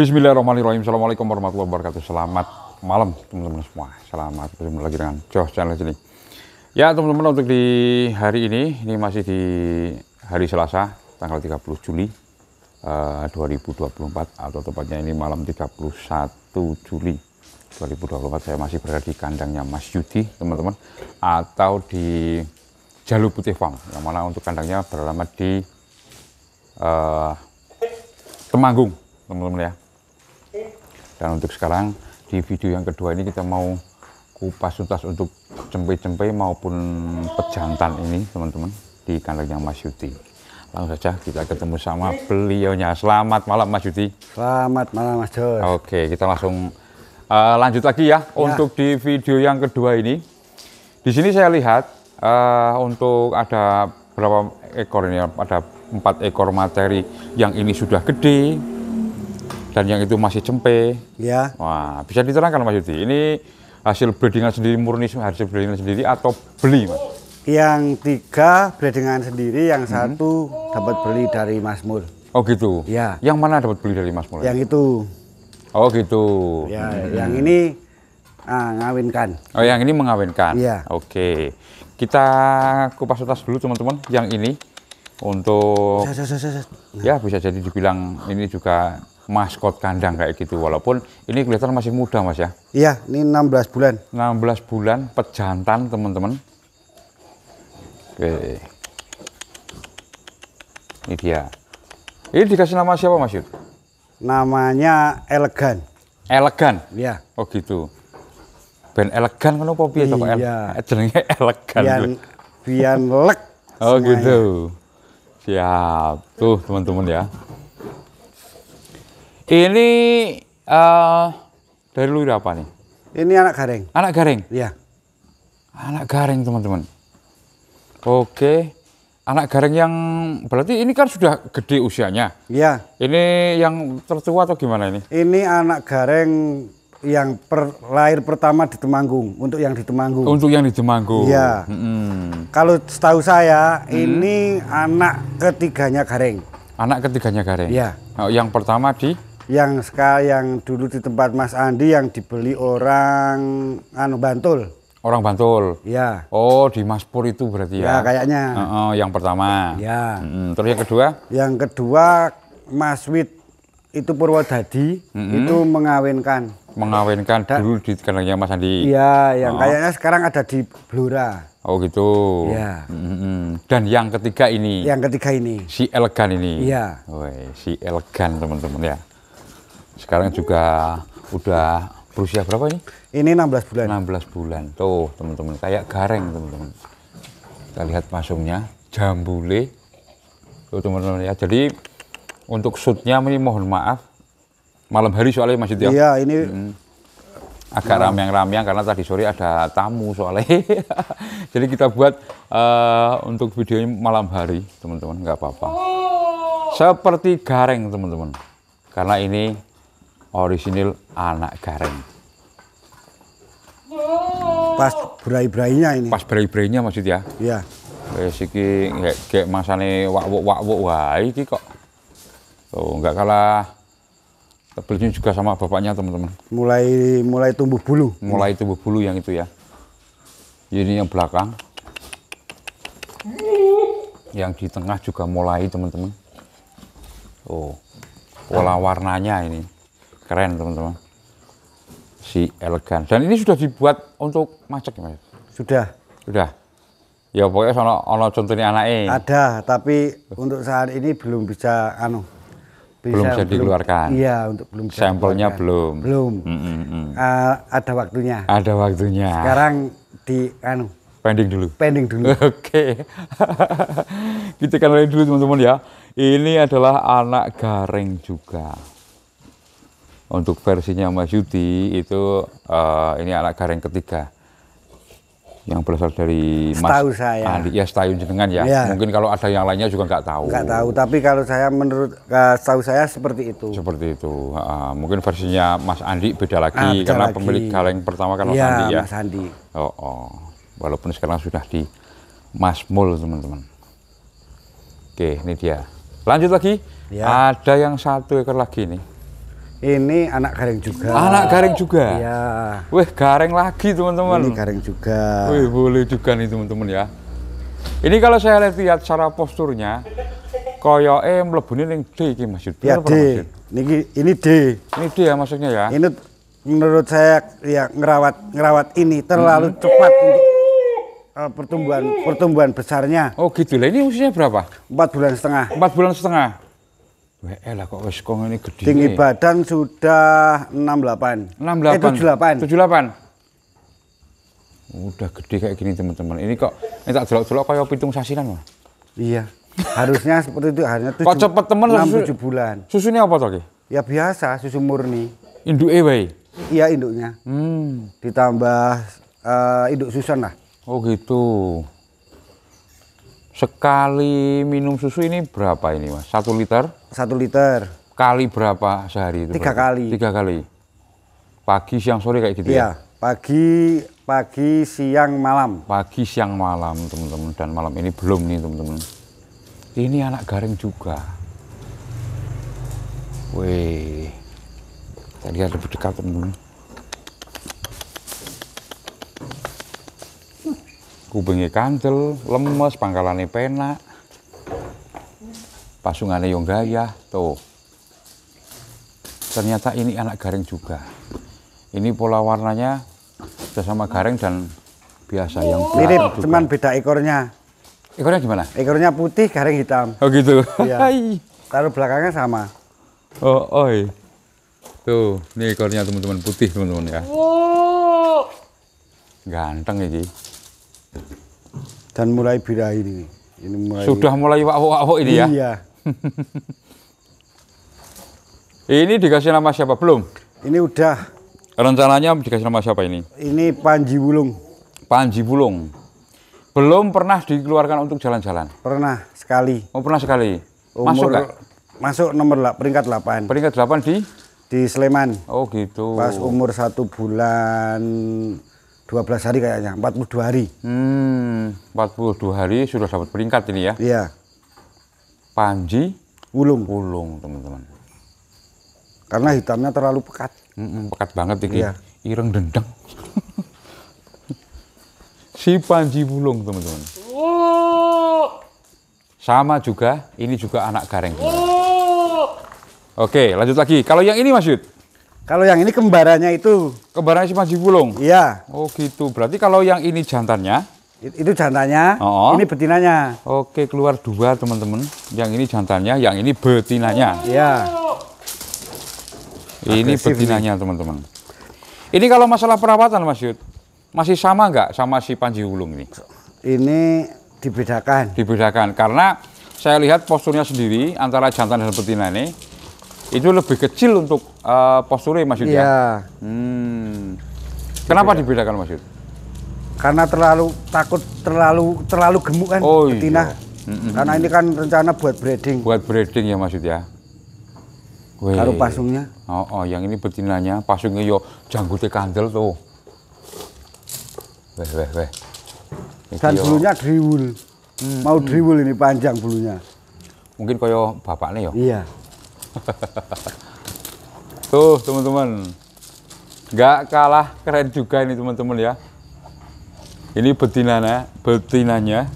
Bismillahirrahmanirrahim. Assalamualaikum warahmatullahi wabarakatuh. Selamat malam teman-teman semua. Selamat bertemu lagi dengan Joh Channel sini. Ya teman-teman untuk di hari ini, ini masih di hari Selasa, tanggal 30 Juli eh, uh, 2024 atau tepatnya ini malam 31 Juli 2024 saya masih berada di kandangnya Mas Yudi teman-teman atau di Jalu Putih Farm yang mana untuk kandangnya beralamat di uh, Temanggung teman-teman ya dan untuk sekarang di video yang kedua ini kita mau kupas tuntas untuk cempe-cempe maupun pejantan ini teman-teman di kandangnya Mas Yudi langsung saja kita ketemu sama beliaunya selamat malam Mas Yudi selamat malam Mas Jos oke kita langsung uh, lanjut lagi ya, ya untuk di video yang kedua ini di sini saya lihat uh, untuk ada berapa ekor ini ada empat ekor materi yang ini sudah gede dan yang itu masih cempe. Ya. Wah, bisa diterangkan Mas Yudi, ini hasil breedingan sendiri murni hasil breedingan sendiri atau beli Mas? Yang tiga breedingan sendiri, yang hmm. satu dapat beli dari Mas Mul. Oh gitu. Ya. Yang mana dapat beli dari Mas Mul? Yang itu. Oh gitu. Ya, hmm. yang ini ah, ngawinkan. Oh yang ini mengawinkan. Iya. Oke. Kita kupas atas dulu teman-teman. Yang ini untuk. ya bisa jadi dibilang ini juga maskot kandang kayak gitu walaupun ini kelihatan masih muda mas ya iya ini 16 bulan 16 bulan pejantan teman-teman oke ini dia ini dikasih nama siapa mas Yud? namanya elegan elegan ya oh gitu ben elegan kan apa piye kok iya. Eh, elegan bian, bian lek oh semuanya. gitu siap tuh teman-teman ya ini uh, dari udah apa nih? Ini anak garing. Anak garing? Iya. Anak garing teman-teman. Oke. Anak garing yang berarti ini kan sudah gede usianya. Iya. Ini yang tertua atau gimana ini? Ini anak garing yang per, lahir pertama di Temanggung untuk yang di Temanggung. Untuk yang di Temanggung. Iya. Hmm. Kalau setahu saya hmm. ini anak ketiganya garing. Anak ketiganya garing. Iya. Nah, yang pertama di yang sekarang yang dulu di tempat Mas Andi yang dibeli orang anu Bantul. Orang Bantul. Ya. Oh, di Mas Pur itu berarti ya. Ya, kayaknya. Uh -uh, yang pertama. Ya. Mm, terus yang kedua? Yang kedua Mas Wid itu Purwodadi -hmm. itu mengawinkan. Mengawinkan da dulu di kandangnya Mas Andi. Iya, yang oh. kayaknya sekarang ada di Blora. Oh gitu. Iya. Mm -hmm. Dan yang ketiga ini. Yang ketiga ini. Si elegan ini. Iya. Woy, si elegan teman-teman ya. Sekarang juga udah berusia berapa ini? Ini 16 bulan. 16 bulan. Tuh, teman-teman, kayak gareng, teman-teman. Kita lihat pasungnya jambule. Tuh, teman-teman ya. Jadi untuk shootnya ini mohon maaf malam hari soalnya masih dia Iya, ini hmm. agak nah. ramyang-ramyang karena tadi sore ada tamu soalnya. Jadi kita buat uh, untuk videonya malam hari, teman-teman, nggak apa-apa. Seperti gareng, teman-teman. Karena ini orisinil anak gareng. Oh. Pas berai-berainya ini. Pas berai-berainya maksud ya? Iya. Wis iki masane wak masane wakwuk-wakwuk wae iki kok. Oh, nggak kalah tebelnya juga sama bapaknya, teman-teman. Mulai mulai tumbuh bulu. Mulai tumbuh bulu yang itu ya. Ini yang belakang. Yang di tengah juga mulai, teman-teman. Oh. Pola warnanya ini keren teman-teman si elegan dan ini sudah dibuat untuk macet mas sudah sudah ya pokoknya sono ono contohnya anaknya ada tapi untuk saat ini belum bisa anu bisa, belum bisa dikeluarkan iya untuk belum bisa sampelnya belum belum mm -mm. Uh, ada waktunya ada waktunya sekarang di anu pending dulu pending dulu oke okay. kita lihat dulu teman-teman ya ini adalah anak garing juga untuk versinya Mas Yudi itu uh, ini anak garing ketiga yang berasal dari Mas Setahu saya. Andi, ya setahun jenengan ya. ya. Mungkin kalau ada yang lainnya juga nggak tahu. Nggak tahu, tapi kalau saya menurut eh, tahu saya seperti itu. Seperti itu. Uh, mungkin versinya Mas Andi beda lagi ah, beda karena lagi. pemilik galeng pertama kan Mas ya, Andi ya. Mas Andi. Oh, oh. Walaupun sekarang sudah di Mas Mul teman-teman. Oke, ini dia. Lanjut lagi. Ya. Ada yang satu ekor lagi nih. Ini anak garing juga. Anak garing juga. Iya. Wih, garing lagi teman-teman. Ini garing juga. Wih, boleh juga nih teman-teman ya. Ini kalau saya lihat cara posturnya, E melebuni yang D ya, ini Mas Ya D. Ini, ini D. Ini D ya maksudnya ya. Ini menurut saya ya ngerawat ngerawat ini terlalu hmm. cepat untuk eh, pertumbuhan pertumbuhan besarnya. Oh gitu lah. Ini usianya berapa? Empat bulan setengah. Empat bulan setengah. WL lah kok wis kok ngene gedhe. Tinggi ya. badan sudah 68. 68. Eh, 78. 78. Udah gede kayak gini teman-teman. Ini kok ini tak delok-delok kayak pitung sasinan loh. Iya. Harusnya seperti itu harusnya 7. Kok cepet temen 6 7 bulan. Susunya apa toh, Ya biasa, susu murni. Induke wae. Iya, induknya. Hmm. Ditambah uh, induk susan lah. Oh gitu. Sekali minum susu ini berapa ini, Mas? Satu liter? satu liter. Kali berapa sehari itu? Tiga kali. Tiga kali. Pagi, siang, sore kayak gitu ya? iya, ya? Pagi, pagi, siang, malam. Pagi, siang, malam, teman-teman. Dan malam ini belum nih, teman-teman. Ini anak garing juga. Wih. Tadi ada lebih dekat, teman-teman. Kubengnya kancel, lemes, pangkalannya penak pasungannya yang gayah tuh ternyata ini anak garing juga ini pola warnanya sudah sama garing dan biasa yang mirip juga. cuman beda ekornya ekornya gimana ekornya putih garing hitam oh gitu iya. taruh belakangnya sama oh oi tuh ini ekornya teman-teman putih teman-teman ya wow. ganteng ini dan mulai birahi ini ini mulai sudah mulai wak-wak ini ya iya ini dikasih nama siapa belum? Ini udah. Rencananya dikasih nama siapa ini? Ini Panji Bulung. Panji Bulung Belum pernah dikeluarkan untuk jalan-jalan? Pernah sekali. Oh pernah sekali. Umur, masuk gak? Masuk nomor peringkat 8. Peringkat 8 di? Di Sleman. Oh gitu. Pas umur satu bulan 12 hari kayaknya, 42 hari. Hmm, 42 hari sudah dapat peringkat ini ya? Iya. Panji Wulung. Wulung, teman-teman. Karena hitamnya terlalu pekat. Mm -mm, pekat banget iki. Iya. Ireng dendeng. si Panji Wulung, teman-teman. Oh. Sama juga, ini juga anak gareng. Oh. Oke, lanjut lagi. Kalau yang ini Mas Kalau yang ini kembarannya itu. Kembarannya si Panji Wulung? Iya. Oh gitu. Berarti kalau yang ini jantannya, itu jantannya, oh. ini betinanya. Oke, keluar dua teman-teman. Yang ini jantannya, yang ini betinanya. Iya. Ini Agresif betinanya teman-teman. Ini kalau masalah perawatan Mas Yud, masih sama nggak sama si Panji Wulung ini? Ini dibedakan. Dibedakan, karena saya lihat posturnya sendiri antara jantan dan betina ini, itu lebih kecil untuk uh, posturnya Mas Yud ya? Iya. Hmm. Kenapa dibedakan Mas Yud? karena terlalu takut terlalu terlalu gemuk kan oh, betina. Iya. Karena ini kan rencana buat breeding. Buat breeding ya maksud ya. Kalau pasungnya? Oh, oh, yang ini betinanya, pasungnya yo janggutnya kandel tuh. Weh, weh, weh. ini Dan bulunya driwul. Hmm, Mau hmm. driwul ini panjang bulunya. Mungkin koyo bapaknya yo. Iya. tuh, teman-teman. Nggak kalah keren juga ini teman-teman ya. Ini betinanya, betinanya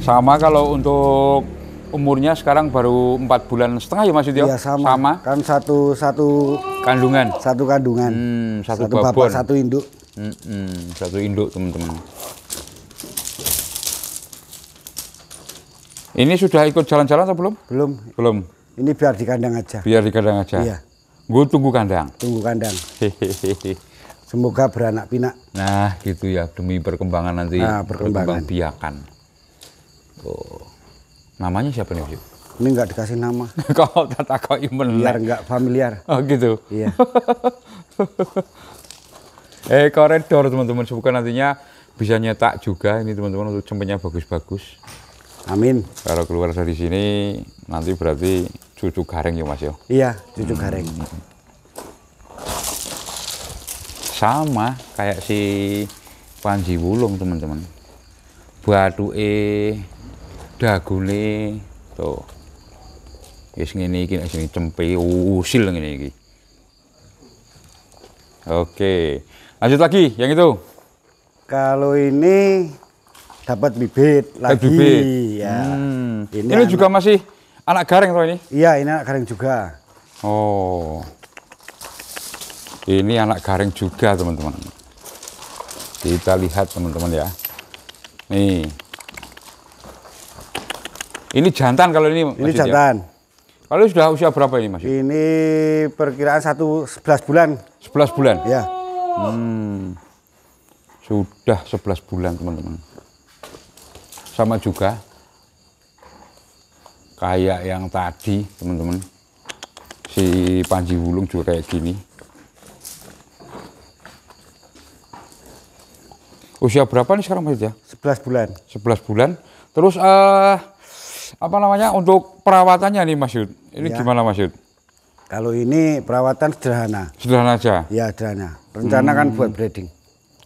sama kalau untuk umurnya sekarang baru empat bulan setengah ya Mas Yudhyo? Iya sama. sama. Kan satu satu kandungan. Satu kandungan. Hmm, satu, satu babon. bapak satu induk. Hmm, hmm, satu induk teman-teman. Ini sudah ikut jalan-jalan atau belum? Belum. Belum. Ini biar di kandang aja. Biar di kandang aja. Iya. Gue tunggu kandang. Tunggu kandang. Hehehe. Semoga beranak pinak. Nah, gitu ya demi perkembangan nanti nah, perkembangan. berkembang biakan. Oh. Namanya siapa nih, Bu? Ini enggak dikasih nama. Kau tak kau imen. Biar nggak familiar. Oh gitu. Iya. eh koridor teman-teman semoga nantinya bisa nyetak juga ini teman-teman untuk cempenya bagus-bagus. Amin. Kalau keluar dari sini nanti berarti cucu garing ya Mas ya. Iya, cucu hmm sama kayak si Panji Wulung teman-teman batu e dagune tuh yes ini iki sini cempe usil ini iki oke lanjut lagi yang itu kalau ini dapat bibit lagi dapat bibit. ya hmm. ini, ini anak, juga masih anak garing tuh ini iya ini anak garing juga oh ini anak garing juga teman-teman kita lihat teman-teman ya nih ini jantan kalau ini ini ya? jantan ya? kalau sudah usia berapa ini mas ini perkiraan satu sebelas bulan Sebelas bulan ya hmm. sudah sebelas bulan teman-teman sama juga kayak yang tadi teman-teman si Panji Wulung juga kayak gini usia berapa nih sekarang Mas ya? 11 bulan. 11 bulan. Terus uh, apa namanya untuk perawatannya nih Mas Yud? Ini ya. gimana Mas Yud? Kalau ini perawatan sederhana. Sederhana aja. Ya sederhana. Rencana hmm. kan buat breeding.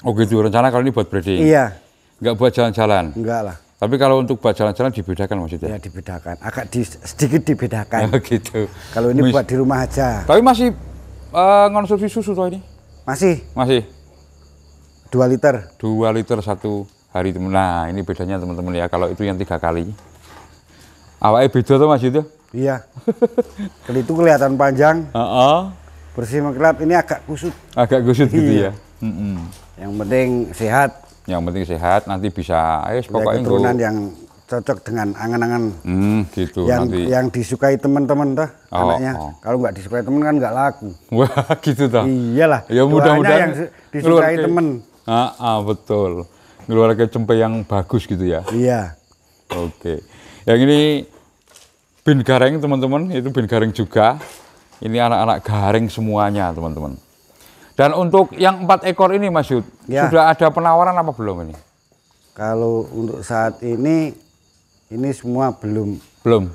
Oh gitu, rencana kalau ini buat breeding. Iya. Enggak buat jalan-jalan. Enggak lah. Tapi kalau untuk buat jalan-jalan dibedakan maksudnya? Ya dibedakan, agak di, sedikit dibedakan. Oh, gitu. Kalau ini Mis buat di rumah aja. Tapi masih uh, ngonsumsi susu tuh ini? Masih. Masih. Dua liter? Dua liter satu hari. Nah, ini bedanya teman-teman ya. Kalau itu yang tiga kali. Awalnya beda tuh Mas itu? Iya. itu kelihatan panjang. Uh -uh. Bersih mengkilap. Ini agak kusut. Agak kusut gitu iya. ya? Mm -mm. Yang penting sehat. Yang penting sehat. Nanti bisa. Eh, pokoknya keturunan yang cocok dengan angan-angan hmm, gitu yang nanti. yang disukai teman-teman dah oh, anaknya oh. kalau nggak disukai teman kan nggak laku wah gitu dah iyalah ya mudah-mudahan yang disukai teman Ah, ah betul. Ngeluarkan cempe yang bagus gitu ya. Iya. Oke. Yang ini bin gareng teman-teman, itu bin gareng juga. Ini anak-anak garing semuanya teman-teman. Dan untuk yang empat ekor ini Mas Yud, ya. sudah ada penawaran apa belum ini? Kalau untuk saat ini, ini semua belum. Belum?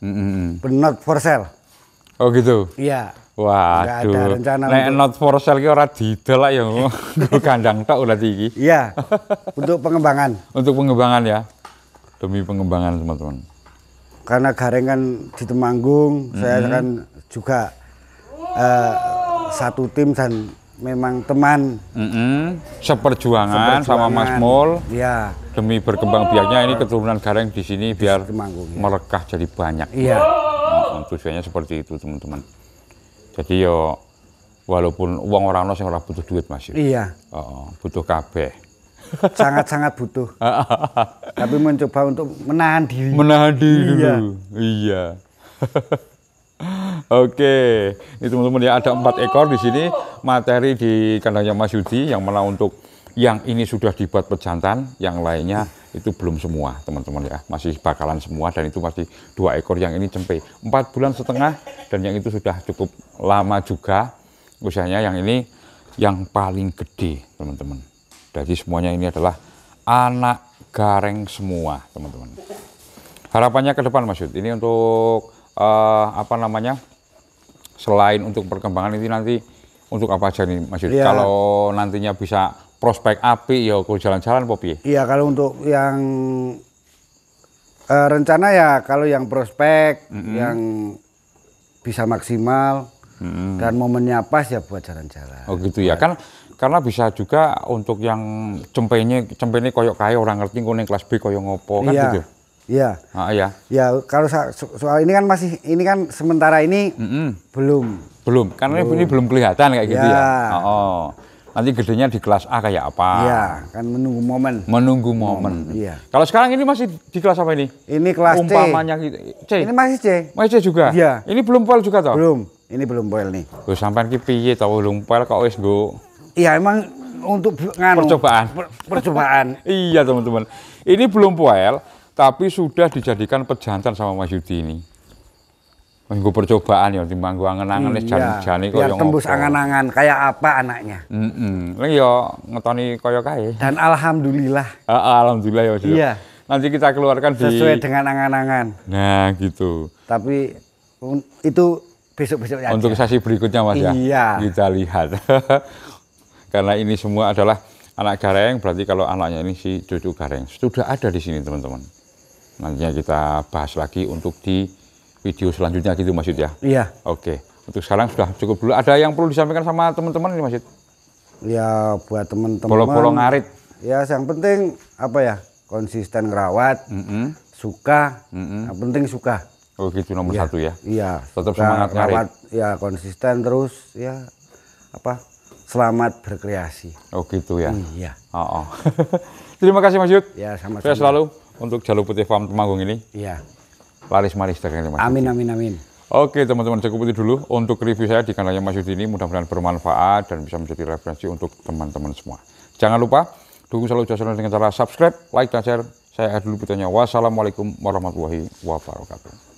Mm -hmm. for sale. Oh gitu? Iya. Waduh. ada rencana Nek untuk... not for sale ki ora didol ya kandang tok udah iki. Iya. untuk pengembangan. Untuk pengembangan ya. Demi pengembangan teman-teman. Karena Gareng kan di Temanggung, mm -hmm. saya mm-hmm. kan juga uh, satu tim dan memang teman. Mm -hmm. Seperjuangan, Seperjuangan sama Mas Mol. Iya. Demi berkembang biaknya ini keturunan Gareng di sini biar ya. melekah jadi banyak. Iya. Nah, tujuannya seperti itu teman-teman. Jadi yo walaupun uang orang no yang ora butuh duit Mas. Iya. butuh kabeh. Sangat-sangat butuh. Tapi mencoba untuk menahan diri. Menahan diri iya. Iya. Oke, ini teman-teman ya ada empat ekor di sini materi di kandangnya Mas Yudi yang mana untuk yang ini sudah dibuat pejantan, yang lainnya itu belum semua teman-teman ya masih bakalan semua dan itu masih dua ekor yang ini cempe empat bulan setengah dan yang itu sudah cukup lama juga usianya yang ini yang paling gede teman-teman jadi semuanya ini adalah anak gareng semua teman-teman harapannya ke depan Mas ini untuk uh, apa namanya selain untuk perkembangan ini nanti untuk apa aja nih Mas Yud ya. kalau nantinya bisa prospek api ya ke jalan-jalan popi. Iya kalau untuk yang uh, rencana ya kalau yang prospek mm -hmm. yang bisa maksimal mm -hmm. dan momennya pas ya buat jalan-jalan. Oh gitu ya. Kan karena bisa juga untuk yang cempenye cempenye koyok kaya orang ngerti kuning kelas B koyok ngopo kan iya. gitu. Iya. Ah, iya. Ya kalau soal ini kan masih ini kan sementara ini mm -hmm. belum. Belum. Karena belum. ini belum kelihatan kayak gitu ya. ya. Oh. oh nanti gedenya di kelas A kayak apa? Iya, kan menunggu momen. Menunggu momen. iya. Kalau sekarang ini masih di kelas apa ini? Ini kelas Umpamanya C. Gitu. C. Ini masih C. Masih C juga? Iya. Ini belum poel juga toh? Belum. Ini belum poel nih. tuh sampean ki piye tau belum poel kok wis go. Iya, emang untuk nganu, percobaan. Per, percobaan. iya, teman-teman. Ini belum poel tapi sudah dijadikan pejantan sama Mas Yudi ini. Minggu percobaan ya timbang gua angan nih, wis iya, jan kok yang tembus angan-angan kayak apa anaknya. Heeh. Mm yo ngetoni kaya Dan alhamdulillah. Uh, alhamdulillah ya. Iya. Nanti kita keluarkan di sesuai dengan angan-angan. Nah, gitu. Tapi itu besok-besok ya. Untuk sesi berikutnya Mas iya. ya. Iya. Kita lihat. Karena ini semua adalah anak gareng, berarti kalau anaknya ini si cucu gareng sudah ada di sini teman-teman. Nantinya kita bahas lagi untuk di video selanjutnya gitu Mas Yud ya? Iya. Oke. Untuk sekarang sudah cukup dulu. Ada yang perlu disampaikan sama teman-teman ini Mas Yud? Ya buat teman-teman. Bolong-bolong ngarit. Ya yang penting apa ya konsisten ngerawat, mm -hmm. suka, mm -hmm. yang penting suka. Oh gitu nomor ya, satu ya. Iya. Tetap semangat ngarit. Ngerawat, ya konsisten terus ya apa selamat berkreasi. Oh gitu ya. iya. Oh, oh. Terima kasih Mas Yud. Ya sama-sama. selalu untuk Jalur Putih Farm Temanggung ini. Iya laris-manis dagangnya Mas Amin, amin, amin. Oke teman-teman, cukup itu dulu untuk review saya di kanalnya Mas Yudi ini. Mudah-mudahan bermanfaat dan bisa menjadi referensi untuk teman-teman semua. Jangan lupa dukung selalu jasa dengan cara subscribe, like, dan share. Saya Adul Putanya. Wassalamualaikum warahmatullahi wabarakatuh.